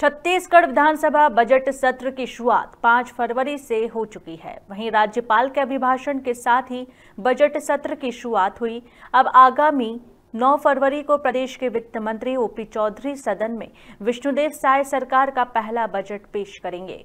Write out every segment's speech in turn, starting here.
छत्तीसगढ़ विधानसभा budget सत्र की शुरुआत 5 फरवरी से हो चुकी है वहीं राज्यपाल के अभिभाषण के साथ ही बजट सत्र की शुरुआत हुई अब आगामी 9 फरवरी को प्रदेश के वित्त मंत्री ओपी चौधरी सदन में विष्णुदेव साय सरकार का पहला बजट पेश करेंगे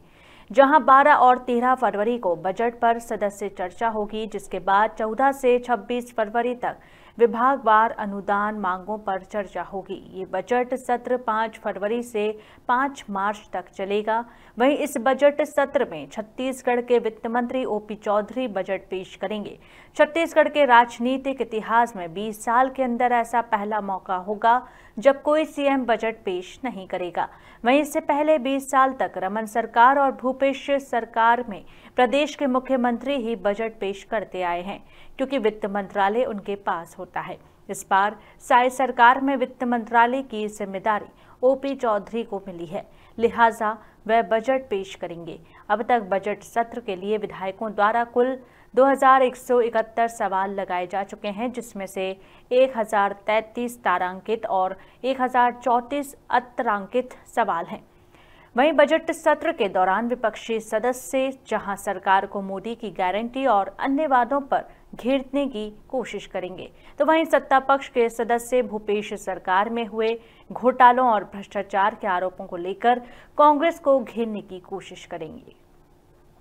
जहां 12 और 13 फरवरी को बजट पर सदस्य चर्चा होगी जिसके बाद 14 से 26 फरवरी तक विभागवार अनुदान मांगों पर चर्चा होगी ये बजट सत्र 5 फरवरी से 5 मार्च तक चलेगा वहीं इस बजट सत्र में छत्तीसगढ़ के वित्त मंत्री ओपी चौधरी बजट पेश करेंगे छत्तीसगढ़ के राजनीतिक इतिहास में 20 साल के अंदर ऐसा पहला मौका होगा जब कोई सीएम बजट पेश नहीं करेगा वहीं इससे पहले 20 साल तक रमन सरकार और भूपेश सरकार में प्रदेश के मुख्यमंत्री ही बजट पेश करते आए हैं क्योंकि वित्त मंत्रालय उनके पास होता होता है इस बार साय सरकार में वित्त मंत्रालय की जिम्मेदारी ओपी चौधरी को मिली है लिहाजा वह बजट पेश करेंगे अब तक बजट सत्र के लिए विधायकों द्वारा कुल 2171 सवाल लगाए जा चुके हैं जिसमें से 1033 तारांकित और 1034 अतरांकित सवाल हैं वहीं बजट सत्र के दौरान विपक्षी सदस्य जहां सरकार को मोदी की गारंटी और अन्य वादों पर घेरने की कोशिश करेंगे तो वहीं सत्ता पक्ष के सदस्य भूपेश सरकार में हुए घोटालों और भ्रष्टाचार के आरोपों को लेकर कांग्रेस को घेरने की कोशिश करेंगे